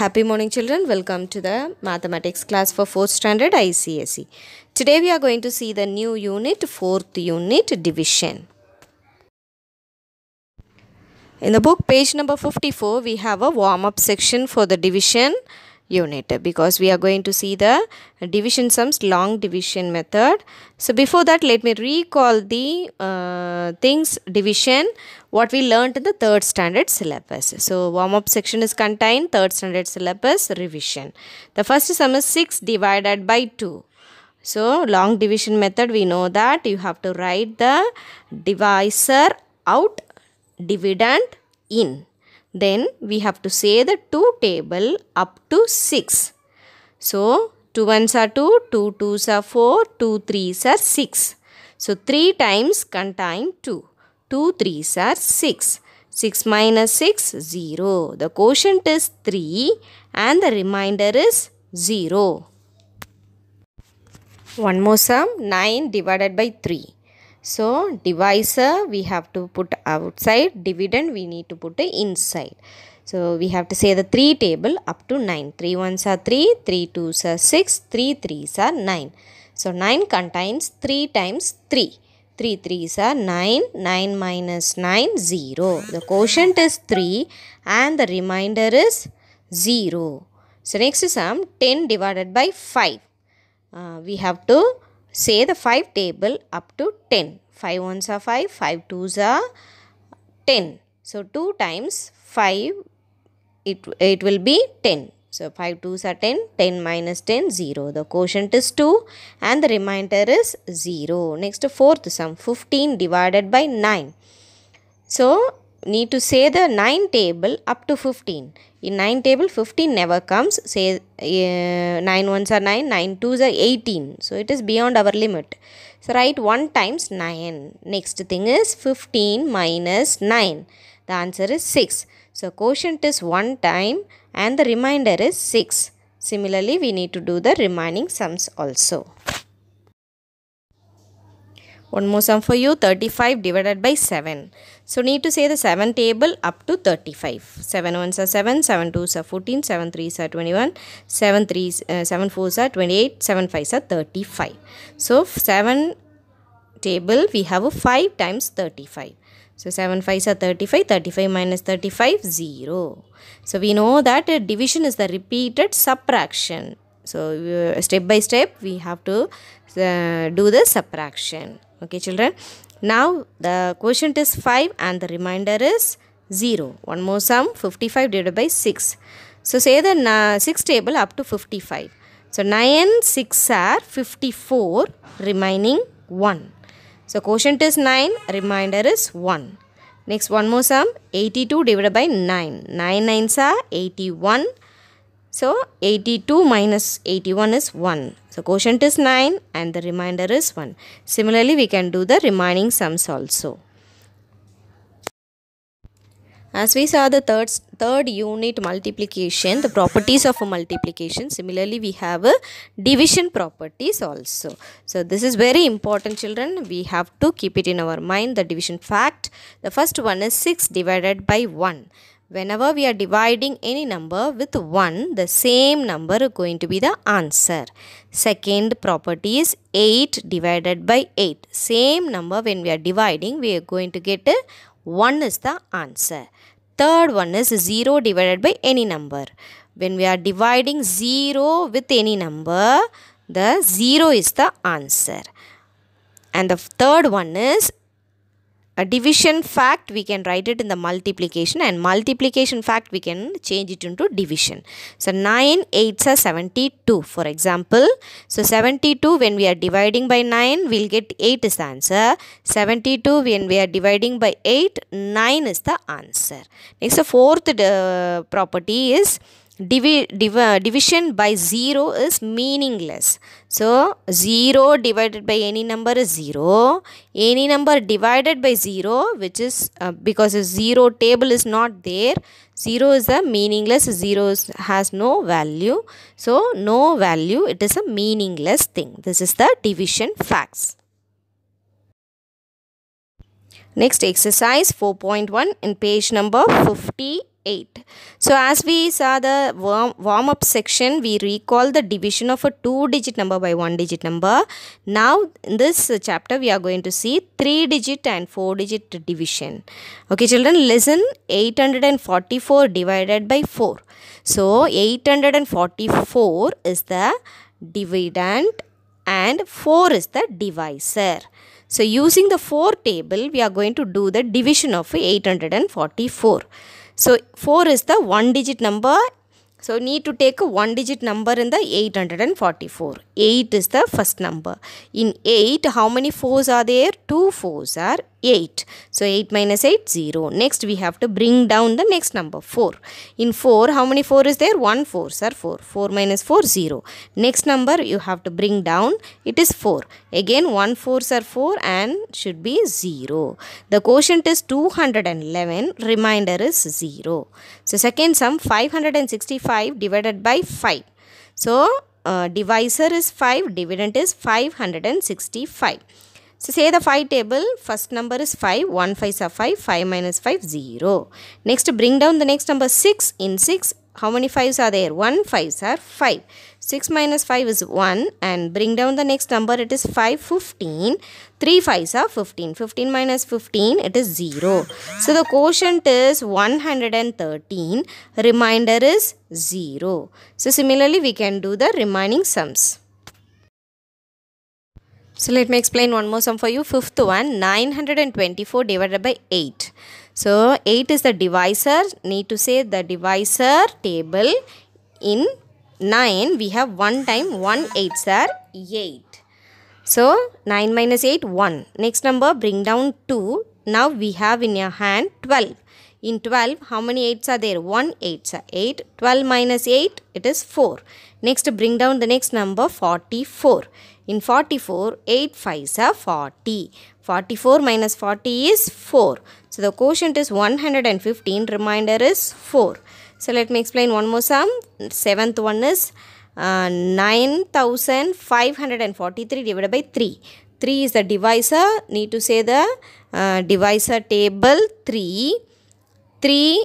Happy morning children. Welcome to the mathematics class for 4th standard ICSE. Today we are going to see the new unit, 4th unit, division. In the book page number 54, we have a warm-up section for the division unit because we are going to see the division sums long division method. So before that let me recall the uh, things division what we learnt in the third standard syllabus. So warm up section is contained third standard syllabus revision. The first sum is 6 divided by 2. So long division method we know that you have to write the divisor out dividend in then we have to say the 2 table up to 6. So 2 ones are 2, 2 twos are 4, 2 threes are 6. So 3 times contain 2. 2 threes are 6. 6 minus 6, 0. The quotient is 3 and the remainder is 0. One more sum, 9 divided by 3. So divisor we have to put outside, dividend we need to put inside. So we have to say the 3 table up to 9. 3 1s are 3, 3 2s are 6, 3 3s are 9. So 9 contains 3 times 3. 3 3s are 9, 9 minus 9, 0. The quotient is 3 and the remainder is 0. So next sum 10 divided by 5. Uh, we have to say the 5 table up to 10. 5 ones are 5, 5 twos are 10. So 2 times 5, it, it will be 10. So 5 twos are 10, 10 minus 10, 0. The quotient is 2 and the remainder is 0. Next, fourth sum, 15 divided by 9. So need to say the 9 table up to 15. In 9 table, 15 never comes. Say uh, 9 ones are 9, 9 twos are 18. So it is beyond our limit. So write 1 times 9. Next thing is 15 minus 9. The answer is 6. So quotient is 1 time and the remainder is 6. Similarly, we need to do the remaining sums also. One more sum for you 35 divided by 7. So need to say the 7 table up to 35. 7 ones are 7, 7 twos are 14, 7 threes are 21, 7 threes, uh, 7 fours are 28, 7 fives are 35. So 7 table we have a 5 times 35. So 7 5s are 35, 35 minus 35, 0. So we know that division is the repeated subtraction. So uh, step by step we have to uh, do the subtraction okay children now the quotient is 5 and the remainder is 0 one more sum 55 divided by 6 so say the 6 table up to 55 so 9 6 are 54 remaining 1 so quotient is 9 remainder is 1 next one more sum 82 divided by 9 9 nines are 81 so 82 minus 81 is 1. So quotient is 9 and the remainder is 1. Similarly, we can do the remaining sums also. As we saw the third, third unit multiplication, the properties of a multiplication, similarly we have a division properties also. So this is very important children, we have to keep it in our mind, the division fact. The first one is 6 divided by 1 whenever we are dividing any number with 1 the same number is going to be the answer second property is 8 divided by 8 same number when we are dividing we are going to get 1 is the answer third one is 0 divided by any number when we are dividing 0 with any number the 0 is the answer and the third one is a division fact we can write it in the multiplication and multiplication fact we can change it into division so 9 8s are 72 for example so 72 when we are dividing by 9 we'll get 8 is the answer 72 when we are dividing by 8 9 is the answer next the fourth uh, property is divi div uh, division by 0 is meaningless. So, 0 divided by any number is 0. Any number divided by 0 which is uh, because a 0 table is not there. 0 is a meaningless. 0 is, has no value. So, no value. It is a meaningless thing. This is the division facts. Next exercise 4.1 in page number 50. 8. So as we saw the warm-up section, we recall the division of a two-digit number by one-digit number. Now in this chapter, we are going to see three-digit and four-digit division. Okay children, listen 844 divided by 4. So 844 is the dividend and 4 is the divisor. So using the 4 table, we are going to do the division of 844. So 4 is the one digit number. So need to take a one digit number in the 844. 8 is the first number. In 8, how many 4s are there? 2 4s are 8. So 8 minus 8, 0. Next we have to bring down the next number 4. In 4, how many 4 is there? 1 4 sir 4. 4 minus 4, 0. Next number you have to bring down, it is 4. Again 1 4 sir 4 and should be 0. The quotient is 211, remainder is 0. So second sum 565 divided by 5. So uh, divisor is 5, dividend is 565. So say the 5 table, first number is 5, 1 5 is 5, 5 minus 5, 0. Next bring down the next number 6, in 6, how many 5s are there? 1, 5s are 5. 6 minus 5 is 1 and bring down the next number it is 5, 15. 3 5s are 15. 15 minus 15 it is 0. So the quotient is 113, remainder is 0. So similarly we can do the remaining sums. So let me explain one more sum for you. Fifth one, 924 divided by 8. So 8 is the divisor. Need to say the divisor table. In 9, we have 1 time 1 eight are 8. So 9 minus 8, 1. Next number, bring down 2. Now we have in your hand 12. In 12, how many 8s are there? 1 eight are 8. 12 minus 8, it is 4. Next, bring down the next number, 44. In 44, 8 5s are 40. 44 minus 40 is 4. So the quotient is 115, remainder is 4. So let me explain one more sum. Seventh one is uh, 9543 divided by 3. 3 is the divisor. Need to say the uh, divisor table 3. 3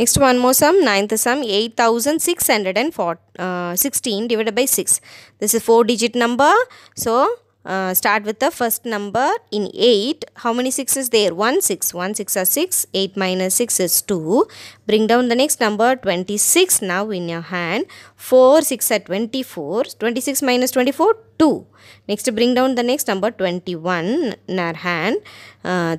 Next one more sum, ninth sum, 8616 uh, divided by 6. This is 4 digit number. So, uh, start with the first number in 8. How many 6 is there? 1, 6. 1, 6 are 6. 8 minus 6 is 2. Bring down the next number 26 now in your hand. 4, 6 are 24. 26 minus 24, 2. Next bring down the next number 21 in our hand. Uh,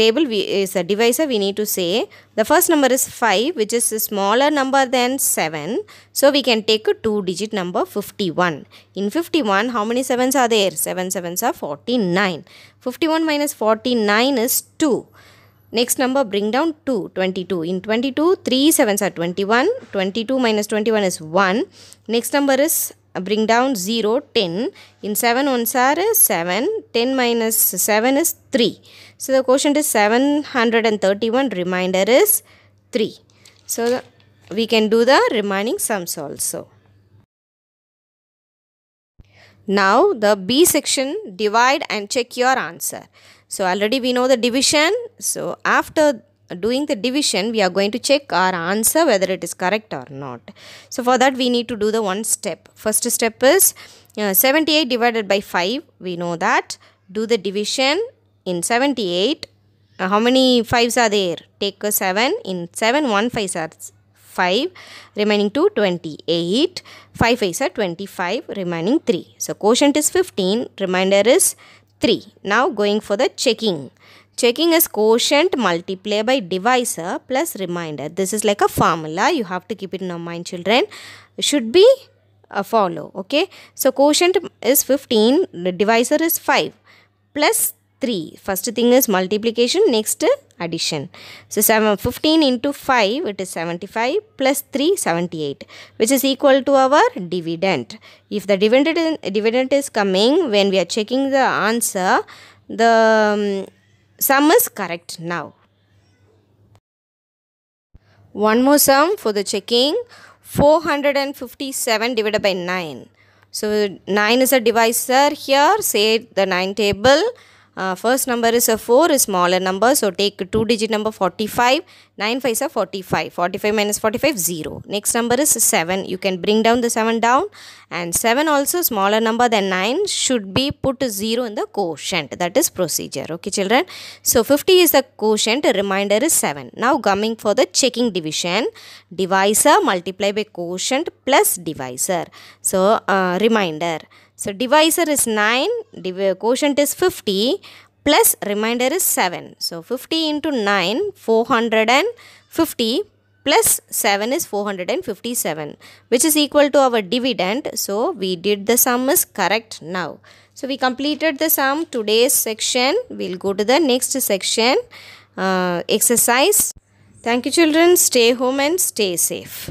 table we, is a divisor we need to say the first number is 5 which is a smaller number than 7 so we can take a two digit number 51 in 51 how many 7s are there 7 7s are 49 51 minus 49 is 2 Next number bring down 2, 22. In 22, 3 7s are 21. 22 minus 21 is 1. Next number is bring down 0, 10. In 7 ones are 7, 10 minus 7 is 3. So the quotient is 731, remainder is 3. So the, we can do the remaining sums also. Now the B section divide and check your answer. So already we know the division. So after doing the division we are going to check our answer whether it is correct or not so for that we need to do the one step first step is uh, 78 divided by 5 we know that do the division in 78 uh, how many 5s are there take a 7 in 7 1 5s are 5 remaining 2 28 5 5s are 25 remaining 3 so quotient is 15 Reminder is 3 now going for the checking Checking is quotient multiply by divisor uh, plus remainder. This is like a formula. You have to keep it in your mind children. Should be a uh, follow. Okay. So quotient is 15. The divisor is 5. Plus 3. First thing is multiplication. Next addition. So 7, 15 into 5 it is 75 plus 3 78 which is equal to our dividend. If the dividend is, dividend is coming when we are checking the answer the um, Sum is correct now. One more sum for the checking. 457 divided by 9. So 9 is a divisor here. Say the 9 table. Uh, first number is a 4 is smaller number. So take 2 digit number 45. 9 5 is a 45. 45 minus 45 0. Next number is 7. You can bring down the 7 down. And 7 also smaller number than 9 should be put 0 in the quotient. That is procedure. Okay children. So 50 is the quotient. Reminder is 7. Now coming for the checking division. Divisor multiply by quotient plus divisor. So uh, reminder. So divisor is 9, quotient is 50 plus remainder is 7. So 50 into 9, 450 plus 7 is 457 which is equal to our dividend. So we did the sum is correct now. So we completed the sum today's section. We'll go to the next section uh, exercise. Thank you children. Stay home and stay safe.